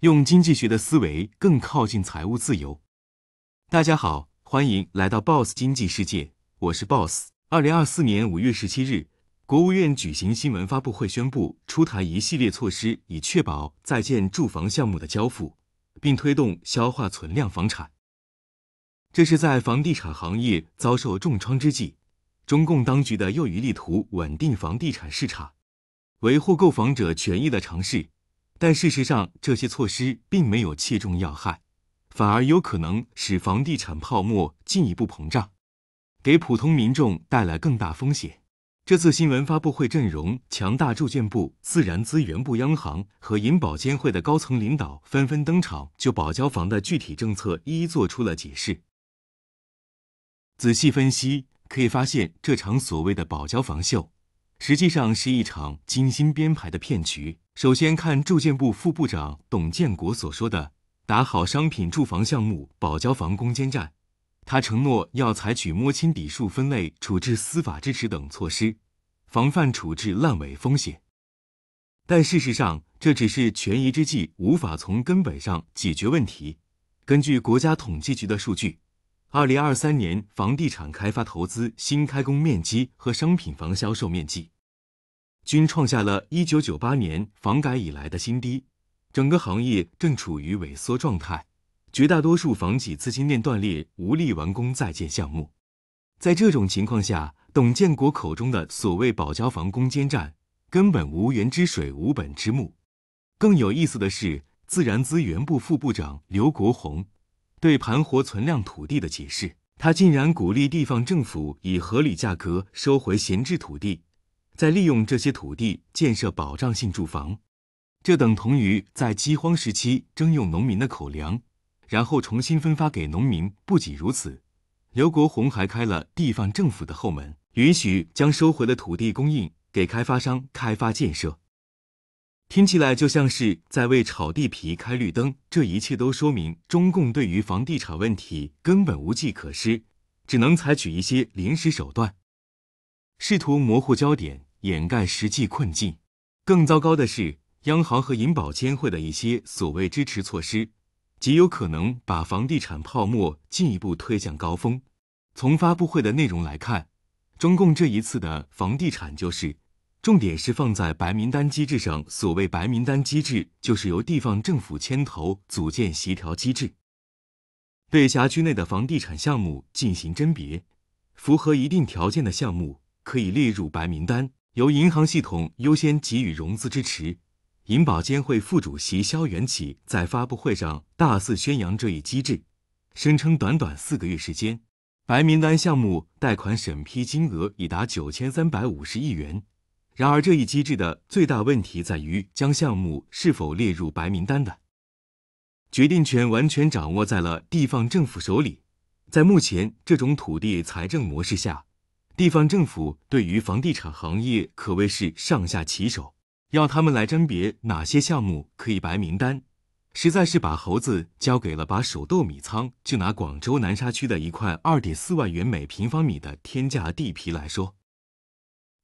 用经济学的思维更靠近财务自由。大家好，欢迎来到 Boss 经济世界，我是 Boss。二零二四年五月十七日，国务院举行新闻发布会，宣布出台一系列措施，以确保在建住房项目的交付，并推动消化存量房产。这是在房地产行业遭受重创之际。中共当局的又一力图稳定房地产市场、维护购房者权益的尝试，但事实上，这些措施并没有切中要害，反而有可能使房地产泡沫进一步膨胀，给普通民众带来更大风险。这次新闻发布会阵容强大，住建部、自然资源部、央行和银保监会的高层领导纷纷登场，就保交房的具体政策一一做出了解释。仔细分析。可以发现，这场所谓的“保交房秀”，实际上是一场精心编排的骗局。首先看住建部副部长董建国所说的“打好商品住房项目保交房攻坚战”，他承诺要采取摸清底数、分类处置、司法支持等措施，防范处置烂尾风险。但事实上，这只是权宜之计，无法从根本上解决问题。根据国家统计局的数据。二零二三年，房地产开发投资、新开工面积和商品房销售面积，均创下了一九九八年房改以来的新低。整个行业正处于萎缩状态，绝大多数房企资金链断裂，无力完工在建项目。在这种情况下，董建国口中的所谓“保交房攻坚战”，根本无源之水、无本之木。更有意思的是，自然资源部副部长刘国红。对盘活存量土地的解释，他竟然鼓励地方政府以合理价格收回闲置土地，再利用这些土地建设保障性住房，这等同于在饥荒时期征用农民的口粮，然后重新分发给农民。不仅如此，刘国红还开了地方政府的后门，允许将收回的土地供应给开发商开发建设。听起来就像是在为炒地皮开绿灯，这一切都说明中共对于房地产问题根本无计可施，只能采取一些临时手段，试图模糊焦点，掩盖实际困境。更糟糕的是，央行和银保监会的一些所谓支持措施，极有可能把房地产泡沫进一步推向高峰。从发布会的内容来看，中共这一次的房地产就是。重点是放在白名单机制上。所谓白名单机制，就是由地方政府牵头组建协调机制，对辖区内的房地产项目进行甄别，符合一定条件的项目可以列入白名单，由银行系统优先给予融资支持。银保监会副主席肖元起在发布会上大肆宣扬这一机制，声称短短四个月时间，白名单项目贷款审批金额已达九千三百五十亿元。然而，这一机制的最大问题在于，将项目是否列入白名单的决定权完全掌握在了地方政府手里。在目前这种土地财政模式下，地方政府对于房地产行业可谓是上下其手，要他们来甄别哪些项目可以白名单，实在是把猴子交给了把手斗米仓。就拿广州南沙区的一块二点四万元每平方米的天价地皮来说。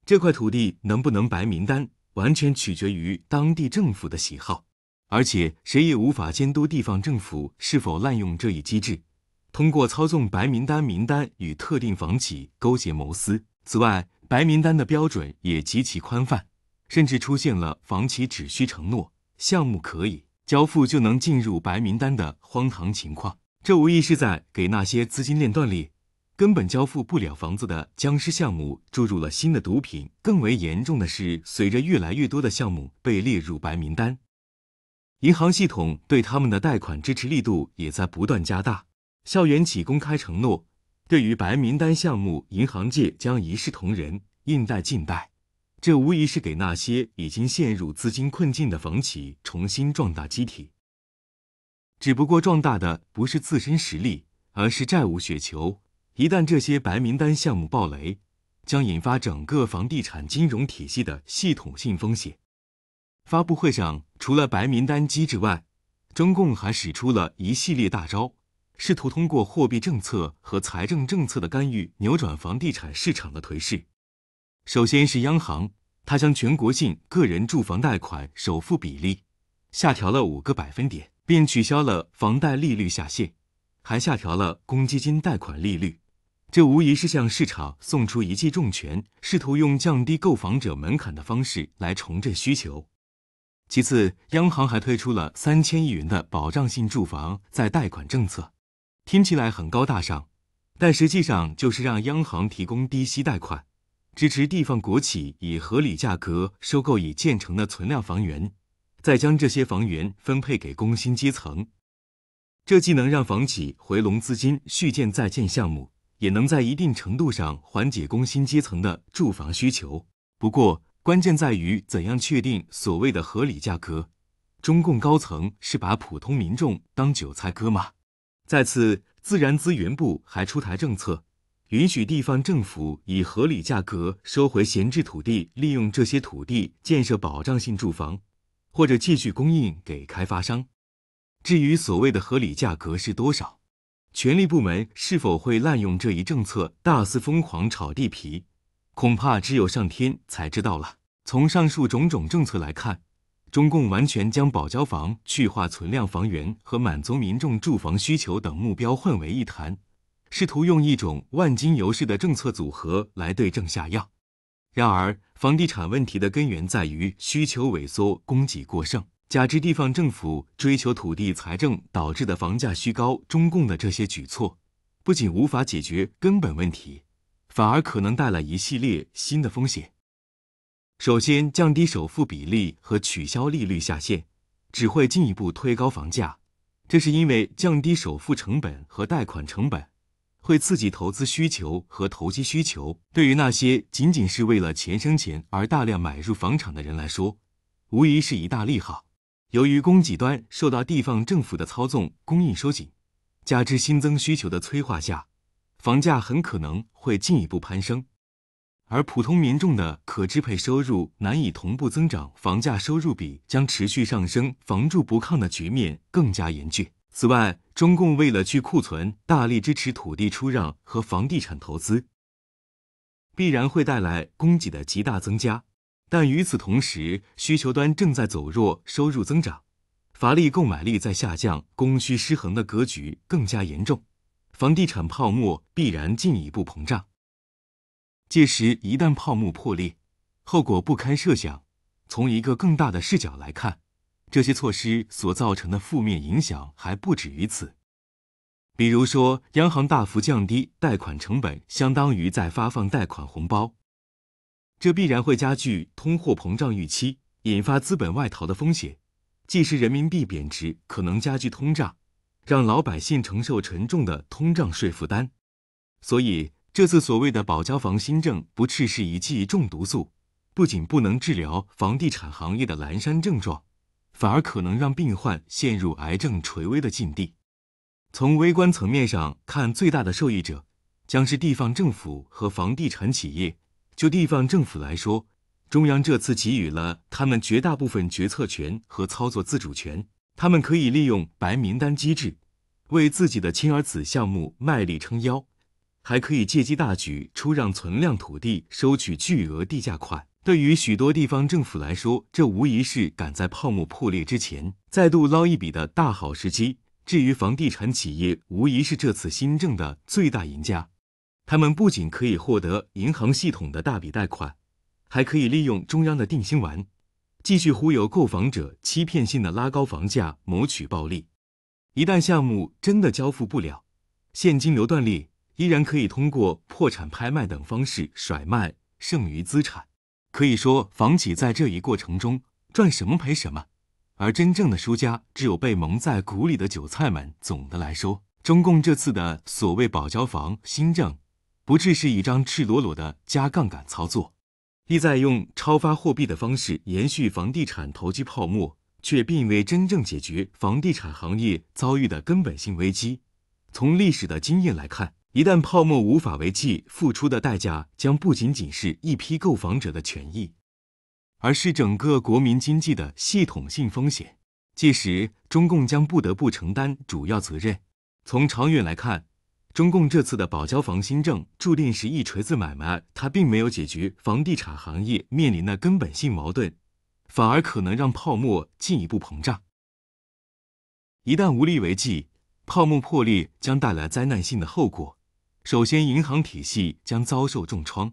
这块土地能不能白名单，完全取决于当地政府的喜好，而且谁也无法监督地方政府是否滥用这一机制，通过操纵白名单名单与特定房企勾结谋私。此外，白名单的标准也极其宽泛，甚至出现了房企只需承诺项目可以交付就能进入白名单的荒唐情况，这无疑是在给那些资金链断裂。根本交付不了房子的僵尸项目注入了新的毒品。更为严重的是，随着越来越多的项目被列入白名单，银行系统对他们的贷款支持力度也在不断加大。校园企公开承诺，对于白名单项目，银行界将一视同仁，应贷尽贷。这无疑是给那些已经陷入资金困境的房企重新壮大机体。只不过，壮大的不是自身实力，而是债务雪球。一旦这些白名单项目爆雷，将引发整个房地产金融体系的系统性风险。发布会上，除了白名单机制外，中共还使出了一系列大招，试图通过货币政策和财政政策的干预扭转房地产市场的颓势。首先是央行，它将全国性个人住房贷款首付比例下调了五个百分点，并取消了房贷利率下限，还下调了公积金贷款利率。这无疑是向市场送出一记重拳，试图用降低购房者门槛的方式来重振需求。其次，央行还推出了三千亿元的保障性住房再贷款政策，听起来很高大上，但实际上就是让央行提供低息贷款，支持地方国企以合理价格收购已建成的存量房源，再将这些房源分配给工薪阶层。这既能让房企回笼资金续建在建项目。也能在一定程度上缓解工薪阶层的住房需求。不过，关键在于怎样确定所谓的合理价格。中共高层是把普通民众当韭菜割吗？再次，自然资源部还出台政策，允许地方政府以合理价格收回闲置土地，利用这些土地建设保障性住房，或者继续供应给开发商。至于所谓的合理价格是多少？权力部门是否会滥用这一政策大肆疯狂炒地皮，恐怕只有上天才知道了。从上述种种政策来看，中共完全将保交房、去化存量房源和满足民众住房需求等目标混为一谈，试图用一种万金油式的政策组合来对症下药。然而，房地产问题的根源在于需求萎缩、供给过剩。加之地方政府追求土地财政导致的房价虚高，中共的这些举措不仅无法解决根本问题，反而可能带来一系列新的风险。首先，降低首付比例和取消利率下限，只会进一步推高房价。这是因为降低首付成本和贷款成本，会刺激投资需求和投机需求。对于那些仅仅是为了钱生钱而大量买入房产的人来说，无疑是一大利好。由于供给端受到地方政府的操纵，供应收紧，加之新增需求的催化下，房价很可能会进一步攀升，而普通民众的可支配收入难以同步增长，房价收入比将持续上升，房住不抗的局面更加严峻。此外，中共为了去库存，大力支持土地出让和房地产投资，必然会带来供给的极大增加。但与此同时，需求端正在走弱，收入增长、乏力，购买力在下降，供需失衡的格局更加严重，房地产泡沫必然进一步膨胀。届时一旦泡沫破裂，后果不堪设想。从一个更大的视角来看，这些措施所造成的负面影响还不止于此。比如说，央行大幅降低贷款成本，相当于在发放贷款红包。这必然会加剧通货膨胀预期，引发资本外逃的风险；，即使人民币贬值，可能加剧通胀，让老百姓承受沉重的通胀税负担。所以，这次所谓的保交房新政，不啻是一剂重毒素，不仅不能治疗房地产行业的阑珊症状，反而可能让病患陷入癌症垂危的境地。从微观层面上看，最大的受益者将是地方政府和房地产企业。就地方政府来说，中央这次给予了他们绝大部分决策权和操作自主权。他们可以利用白名单机制，为自己的亲儿子项目卖力撑腰，还可以借机大举出让存量土地，收取巨额地价款。对于许多地方政府来说，这无疑是赶在泡沫破裂之前再度捞一笔的大好时机。至于房地产企业，无疑是这次新政的最大赢家。他们不仅可以获得银行系统的大笔贷款，还可以利用中央的定心丸，继续忽悠购房者，欺骗性的拉高房价，谋取暴利。一旦项目真的交付不了，现金流断裂，依然可以通过破产拍卖等方式甩卖剩余资产。可以说，房企在这一过程中赚什么赔什么，而真正的输家只有被蒙在鼓里的韭菜们。总的来说，中共这次的所谓“保交房”新政。不至是一张赤裸裸的加杠杆操作，意在用超发货币的方式延续房地产投机泡沫，却并未真正解决房地产行业遭遇的根本性危机。从历史的经验来看，一旦泡沫无法为继，付出的代价将不仅仅是一批购房者的权益，而是整个国民经济的系统性风险。届时，中共将不得不承担主要责任。从长远来看。中共这次的保交房新政注定是一锤子买卖，它并没有解决房地产行业面临的根本性矛盾，反而可能让泡沫进一步膨胀。一旦无力为继，泡沫破裂将带来灾难性的后果。首先，银行体系将遭受重创。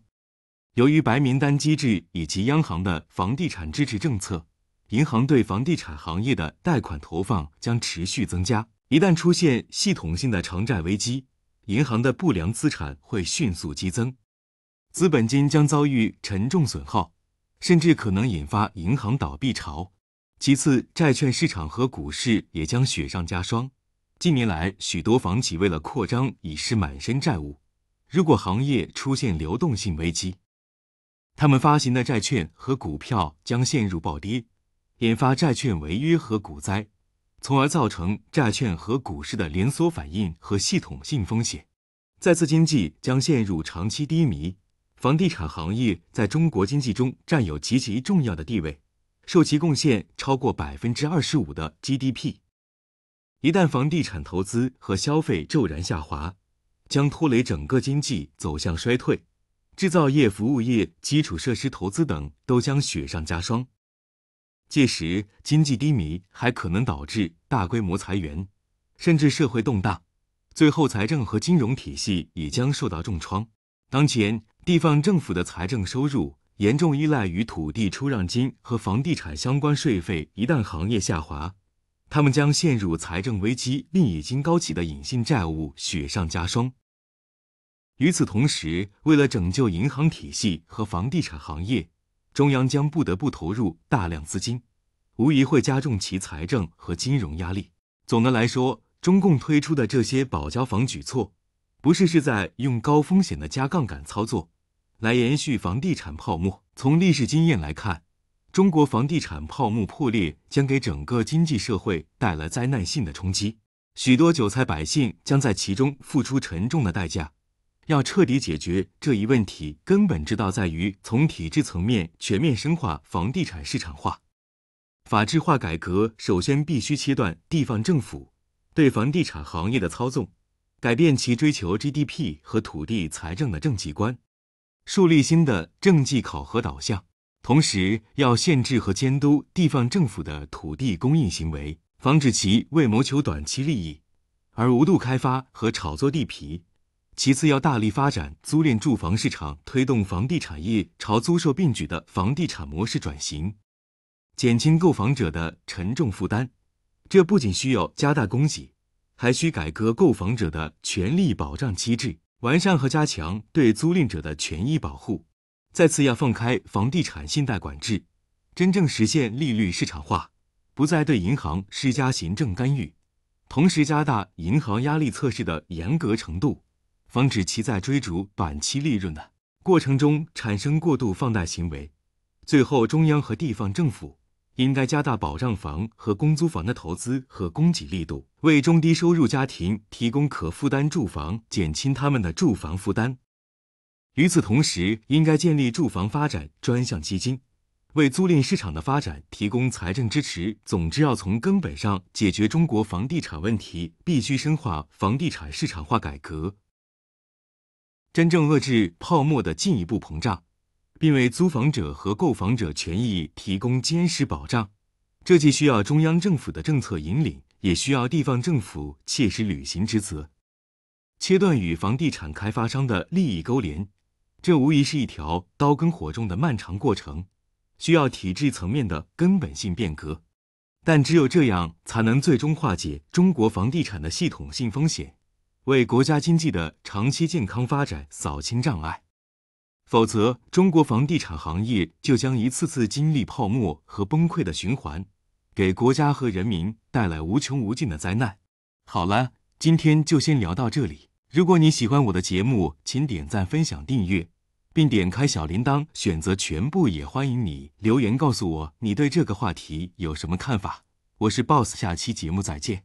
由于白名单机制以及央行的房地产支持政策，银行对房地产行业的贷款投放将持续增加。一旦出现系统性的偿债危机，银行的不良资产会迅速激增，资本金将遭遇沉重损耗，甚至可能引发银行倒闭潮。其次，债券市场和股市也将雪上加霜。近年来，许多房企为了扩张，已是满身债务。如果行业出现流动性危机，他们发行的债券和股票将陷入暴跌，引发债券违约和股灾。从而造成债券和股市的连锁反应和系统性风险，再次经济将陷入长期低迷。房地产行业在中国经济中占有极其重要的地位，受其贡献超过百分之二十五的 GDP。一旦房地产投资和消费骤然下滑，将拖累整个经济走向衰退，制造业、服务业、基础设施投资等都将雪上加霜。届时，经济低迷还可能导致大规模裁员，甚至社会动荡，最后财政和金融体系也将受到重创。当前，地方政府的财政收入严重依赖于土地出让金和房地产相关税费，一旦行业下滑，他们将陷入财政危机，令已经高企的隐性债务雪上加霜。与此同时，为了拯救银行体系和房地产行业。中央将不得不投入大量资金，无疑会加重其财政和金融压力。总的来说，中共推出的这些保交房举措，不是是在用高风险的加杠杆操作，来延续房地产泡沫。从历史经验来看，中国房地产泡沫破裂将给整个经济社会带来灾难性的冲击，许多韭菜百姓将在其中付出沉重的代价。要彻底解决这一问题，根本之道在于从体制层面全面深化房地产市场化、法治化改革。首先，必须切断地方政府对房地产行业的操纵，改变其追求 GDP 和土地财政的政绩观，树立新的政绩考核导向。同时，要限制和监督地方政府的土地供应行为，防止其为谋求短期利益而无度开发和炒作地皮。其次，要大力发展租赁住房市场，推动房地产业朝租售并举的房地产模式转型，减轻购房者的沉重负担。这不仅需要加大供给，还需改革购房者的权利保障机制，完善和加强对租赁者的权益保护。再次，要放开房地产信贷管制，真正实现利率市场化，不再对银行施加行政干预，同时加大银行压力测试的严格程度。防止其在追逐短期利润的过程中产生过度放贷行为。最后，中央和地方政府应该加大保障房和公租房的投资和供给力度，为中低收入家庭提供可负担住房，减轻他们的住房负担。与此同时，应该建立住房发展专项基金，为租赁市场的发展提供财政支持。总之，要从根本上解决中国房地产问题，必须深化房地产市场化改革。真正遏制泡沫的进一步膨胀，并为租房者和购房者权益提供坚实保障，这既需要中央政府的政策引领，也需要地方政府切实履行职责，切断与房地产开发商的利益勾连。这无疑是一条刀耕火种的漫长过程，需要体制层面的根本性变革。但只有这样才能最终化解中国房地产的系统性风险。为国家经济的长期健康发展扫清障碍，否则中国房地产行业就将一次次经历泡沫和崩溃的循环，给国家和人民带来无穷无尽的灾难。好了，今天就先聊到这里。如果你喜欢我的节目，请点赞、分享、订阅，并点开小铃铛，选择全部。也欢迎你留言告诉我你对这个话题有什么看法。我是 Boss，下期节目再见。